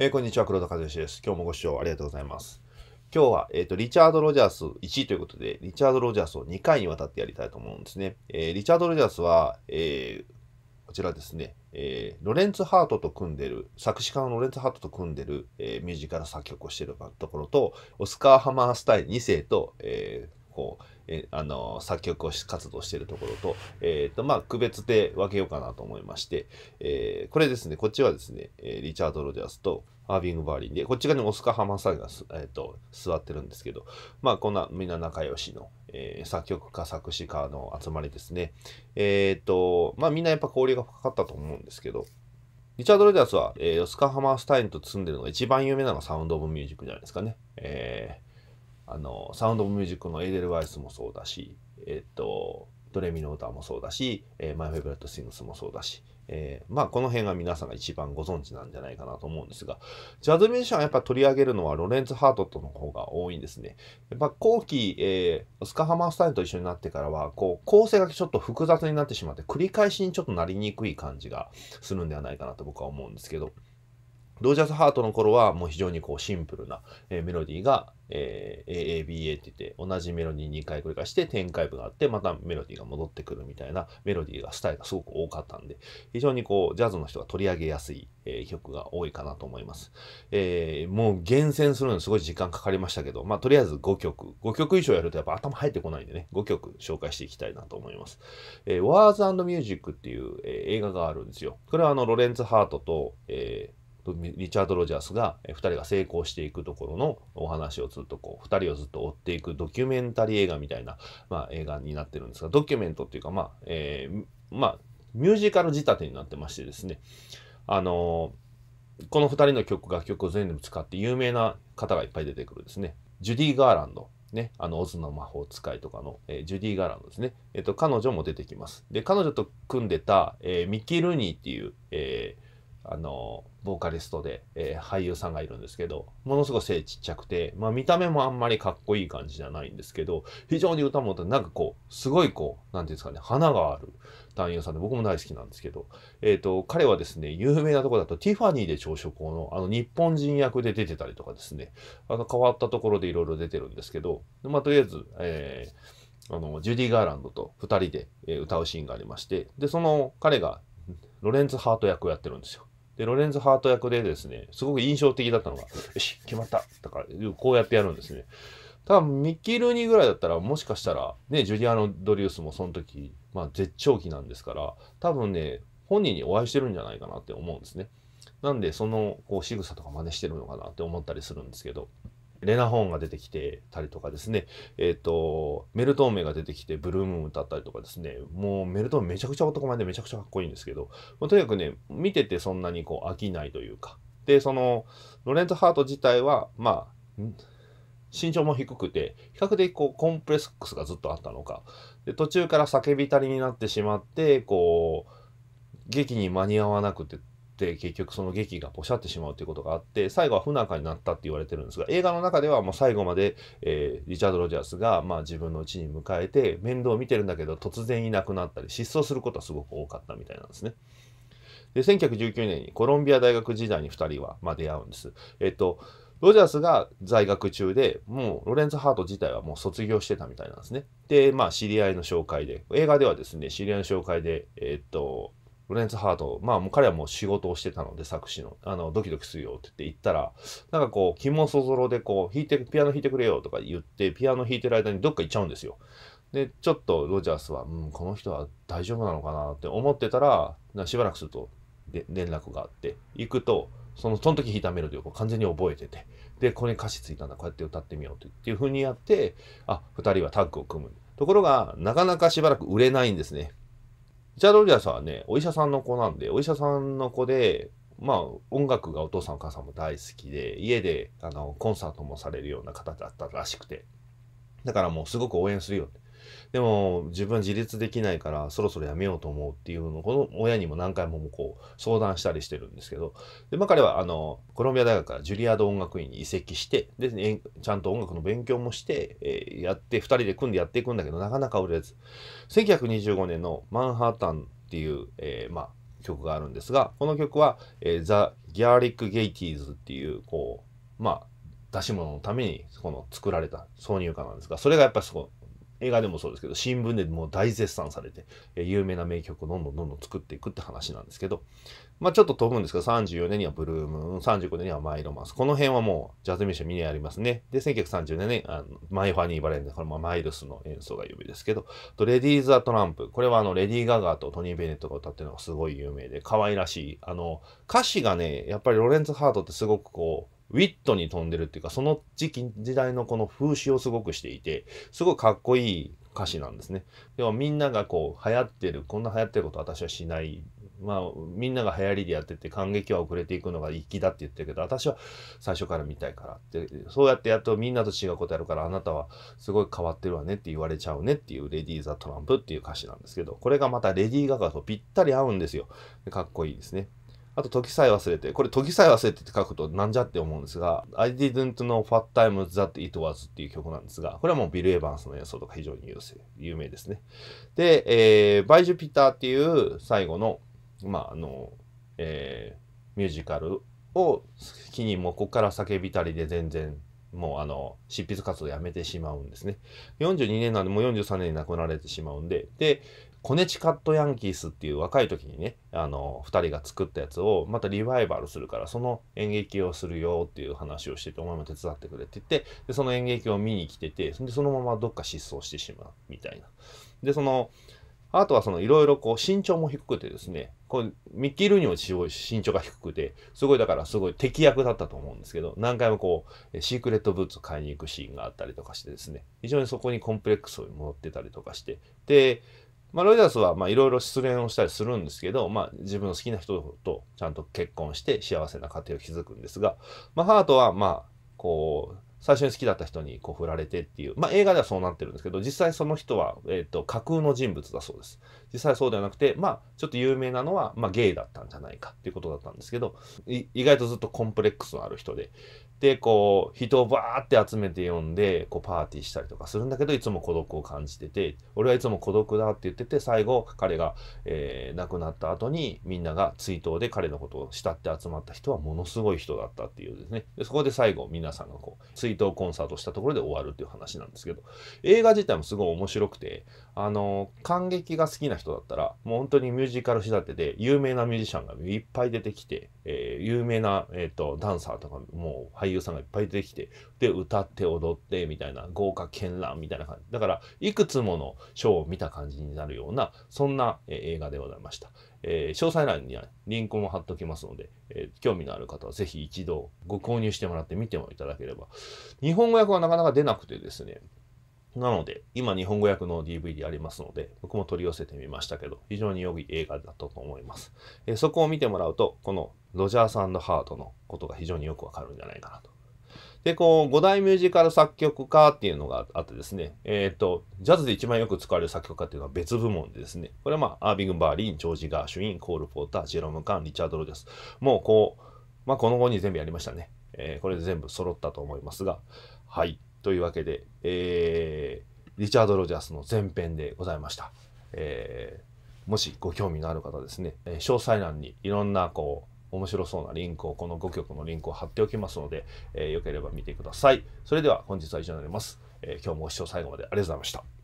えー、こんにちは、黒田和義です。今日もご視聴ありがとうございます。今日は、えっ、ー、と、リチャード・ロジャース1位ということで、リチャード・ロジャースを2回にわたってやりたいと思うんですね。えー、リチャード・ロジャースは、えこちらですね、えロレンツ・ハートと組んでる、作詞家のロレンツ・ハートと組んでる、えミュージカル作曲をしているところと、オスカー・ハマースタイ2世と、えこう、えあの作曲をし活動しているところと,、えーとまあ、区別で分けようかなと思いまして、えー、これですねこっちはですねリチャード・ロジャースとアービング・バーリンでこっち側にオスカハマさんがえーと、座ってるんですけどまあこんなみんな仲良しの、えー、作曲家作詞家の集まりですねえっ、ー、とまあみんなやっぱ交流が深かったと思うんですけどリチャード・ロジャースは、えー、オスカハマースタインと積んでるのが一番有名なのがサウンド・オブ・ミュージックじゃないですかね。えー、あのサウンド・オブ・ミュージックのエーデル・ワイスもそうだし、えっと、ドレミの歌もそうだし、えー、マイ・フェイブレット・シングスもそうだし、えー、まあこの辺が皆さんが一番ご存知なんじゃないかなと思うんですが、ジャズミュージシャンはやっぱ取り上げるのはロレンツ・ハートとの方が多いんですね。やっぱ後期、えー、スカハマースタイルと一緒になってからは、こう構成がちょっと複雑になってしまって、繰り返しにちょっとなりにくい感じがするんではないかなと僕は思うんですけど、ドージャズハートの頃はもう非常にこうシンプルなメロディーがえー、AABA って言って同じメロディー2回繰り返して展開部があってまたメロディーが戻ってくるみたいなメロディーがスタイルがすごく多かったんで非常にこうジャズの人が取り上げやすい、えー、曲が多いかなと思います、えー、もう厳選するのにすごい時間かかりましたけどまあとりあえず5曲5曲以上やるとやっぱ頭入ってこないんでね5曲紹介していきたいなと思います、えー、Words and Music っていう、えー、映画があるんですよこれはあのロレンツ・ハートと、えーリチャード・ロジャースが2人が成功していくところのお話をずっとこう2人をずっと追っていくドキュメンタリー映画みたいな、まあ、映画になってるんですがドキュメントっていうか、まあえー、まあ、ミュージカル仕立てになってましてですねあのー、この2人の曲楽曲を全部使って有名な方がいっぱい出てくるですねジュディ・ガーランドね、あの、オズの魔法使いとかの、えー、ジュディ・ガーランドですね。えっ、ー、と、彼女も出てきます。で、彼女と組んでた、えー、ミキ・ルニーっていう、えー、あのボーカリストで、えー、俳優さんがいるんですけどものすごい背ちっちゃくて、まあ、見た目もあんまりかっこいい感じじゃないんですけど非常に歌もなんかこうすごいこう何て言うんですかね花がある男優さんで僕も大好きなんですけど、えーと、彼はですね有名なとこだとティファニーで朝食をのあの日本人役で出てたりとかですねあの変わったところでいろいろ出てるんですけど、まあ、とりあえず、えー、あのジュディ・ガーランドと2人で、え歌うシーンがありましてでその彼がロレンツ・ハート役をやってるんですよ。で、ロレンズ・ハート役でですね、すごく印象的だったのが、よし、決まったとか、こうやってやるんですね。多分ミッキー・ルーニーぐらいだったら、もしかしたら、ね、ジュリアノ・ドリュウスもその時、まあ、絶頂期なんですから、多分ね、本人にお会いしてるんじゃないかなって思うんですね。なんで、その、こう、仕草とか真似してるのかなって思ったりするんですけど。レナホーンが出てきてたりとかですね、えっ、ー、と、メルトーメが出てきてブルームーン歌ったりとかですね、もうメルトーメめちゃくちゃ男前でめちゃくちゃかっこいいんですけど、まあ、とにかくね、見ててそんなにこう飽きないというか、で、その、ロレンツ・ハート自体は、まあ、身長も低くて、比較的こうコンプレックスがずっとあったのか、で途中から叫びたりになってしまって、こう、劇に間に合わなくてって結局その劇がポシャってしまうということがあって最後は不仲になったって言われてるんですが映画の中ではもう最後まで、えー、リチャード・ロジャースが、まあ、自分の家に迎えて面倒を見てるんだけど突然いなくなったり失踪することはすごく多かったみたいなんですね。で1919年にコロンビア大学時代に2人は、まあ、出会うんです。えっとロジャースが在学中で、もうロレンツ・ハート自体はもう卒業してたみたいなんですね。で、まあ知り合いの紹介で、映画ではですね、知り合いの紹介で、えっと、ロレンツ・ハート、まあもう彼はもう仕事をしてたので作詞の、あの、ドキドキするよって言って行ったら、なんかこう、肝そぞろでこう、弾いて、ピアノ弾いてくれよとか言って、ピアノ弾いてる間にどっか行っちゃうんですよ。で、ちょっとロジャースは、うん、この人は大丈夫なのかなって思ってたら、なしばらくするとで連絡があって、行くと、その、その時弾いたメロディーを完全に覚えてて、で、ここに歌詞ついたんだ、こうやって歌ってみようっていうふうにやって、あ、二人はタッグを組む。ところが、なかなかしばらく売れないんですね。リチャード・リアさんはね、お医者さんの子なんで、お医者さんの子で、まあ、音楽がお父さんお母さんも大好きで、家であのコンサートもされるような方だったらしくて、だからもうすごく応援するよって。でも自分は自立できないからそろそろやめようと思うっていうのをこの親にも何回もこう相談したりしてるんですけどで、まあ、彼はあのコロンビア大学からジュリアード音楽院に移籍してでちゃんと音楽の勉強もして、えー、やって2人で組んでやっていくんだけどなかなか売れず1925年の「マンハッタン」っていう、えー、まあ、曲があるんですがこの曲は、えー、ザ・ギャーリック・ゲイティーズっていうこうまあ出し物のためにこの作られた挿入歌なんですがそれがやっぱりすごい映画でもそうですけど新聞でもう大絶賛されて、有名な名曲をどんどんどんどん作っていくって話なんですけど、まあ、ちょっと飛ぶんですけど34年にはブルームーン35年にはマイロマンスこの辺はもうジャズミュージシャンみんなやりますねで1 9 3 4年あのマイ・ファニー・バレンタこれもマイルスの演奏が有名ですけどとレディーズ・ア・トランプこれはあのレディー・ガガーとトニー・ベネットが歌ってるのがすごい有名で可愛らしいあの歌詞がねやっぱりロレンツ・ハートってすごくこうウィットに飛んでるっていうか、その時期、時代のこの風刺をすごくしていて、すごいかっこいい歌詞なんですね。でもみんながこう流行ってる、こんな流行ってること私はしない。まあみんなが流行りでやってて感激は遅れていくのが粋だって言ってるけど私は最初から見たいからってそうやってやっとみんなと違うことやるからあなたはすごい変わってるわねって言われちゃうねっていうレディー・ザ・トランプっていう歌詞なんですけどこれがまたレディー・ガガとぴったり合うんですよ。かっこいいですね。あと、時さえ忘れて。これ、時さえ忘れてって書くとなんじゃって思うんですが、I didn't know what time that it was っていう曲なんですが、これはもうビル・エヴァンスの演奏とか非常に有名ですね。で、えー、バイ・ジュピターっていう最後の、まあ、あの、えー、ミュージカルを機にもうここから叫びたりで全然もうあの執筆活動やめてしまうんですね。42年なんでもう43年に亡くなられてしまうんで、で、コネチカットヤンキースっていう若い時にね、あの、2人が作ったやつをまたリバイバルするから、その演劇をするよっていう話をしてて、お前も手伝ってくれって言って、でその演劇を見に来てて、でそのままどっか失踪してしまうみたいな。で、その、あとはそのいろいろこう身長も低くてですね、こうミッキー・ルーニーも身長が低くて、すごいだからすごい敵役だったと思うんですけど、何回もこう、シークレットブーツ買いに行くシーンがあったりとかしてですね、非常にそこにコンプレックスを持ってたりとかして、で、まあ、ロイダースはまあいろいろ失恋をしたりするんですけど、まあ、自分の好きな人とちゃんと結婚して幸せな家庭を築くんですが、まあ、ハートはまあこう最初に好きだった人にこう振られてっていう、まあ、映画ではそうなってるんですけど実際その人は、えーと、架空の人物だそうです実際そうではなくて、まあ、ちょっと有名なのは、まあ、ゲイだったんじゃないかっていうことだったんですけど意外とずっとコンプレックスのある人ででこう人をバーって集めて呼んでこうパーティーしたりとかするんだけどいつも孤独を感じてて俺はいつも孤独だって言ってて最後彼が、えー、亡くなった後にみんなが追悼で彼のことを慕って集まった人はものすごい人だったっていうですねでそこで最後皆さんがこう追追悼コンサートしたところで終わるっていう話なんですけど、映画自体もすごい面白くて、あの、感激が好きな人だったら、もう本当にミュージカル仕立てで有名なミュージシャンがいっぱい出てきて、えー、有名な、えっ、ー、と、ダンサーとか、もう俳優さんがいっぱい出てきて、で、歌って踊ってみたいな、豪華絢爛みたいな感じ。だから、いくつものショーを見た感じになるような、そんな、えー、映画でございました。えー、詳細欄にはリンクも貼っておきますので、えー、興味のある方はぜひ一度ご購入してもらって見てもいただければ。日本語訳はなかなか出なくてですね、なので、今日本語訳の DVD ありますので、僕も取り寄せてみましたけど、非常に良い映画だったと思います。えー、そこを見てもらうと、このロジャーさんのハートのことが非常によくわかるんじゃないかなとで、こう、5大ミュージカル作曲家っていうのがあってですね、えっ、ー、と、ジャズで一番よく使われる作曲家っていうのは別部門でですね、これはまあ、アービング・バーリン、ジョージ・ガーシュイン、コール・ポーター、ジェロム・カン、リチャード・ロジャス。もうこう、まあ、この5人全部やりましたね。えー、これで全部揃ったと思いますが、はい。というわけで、えー、リチャード・ロジャスの前編でございました。えー、もしご興味のある方ですね、詳細欄にいろんなこう、面白そうなリンクを、この5曲のリンクを貼っておきますので、えー、よければ見てください。それでは本日は以上になります。えー、今日もご視聴最後までありがとうございました。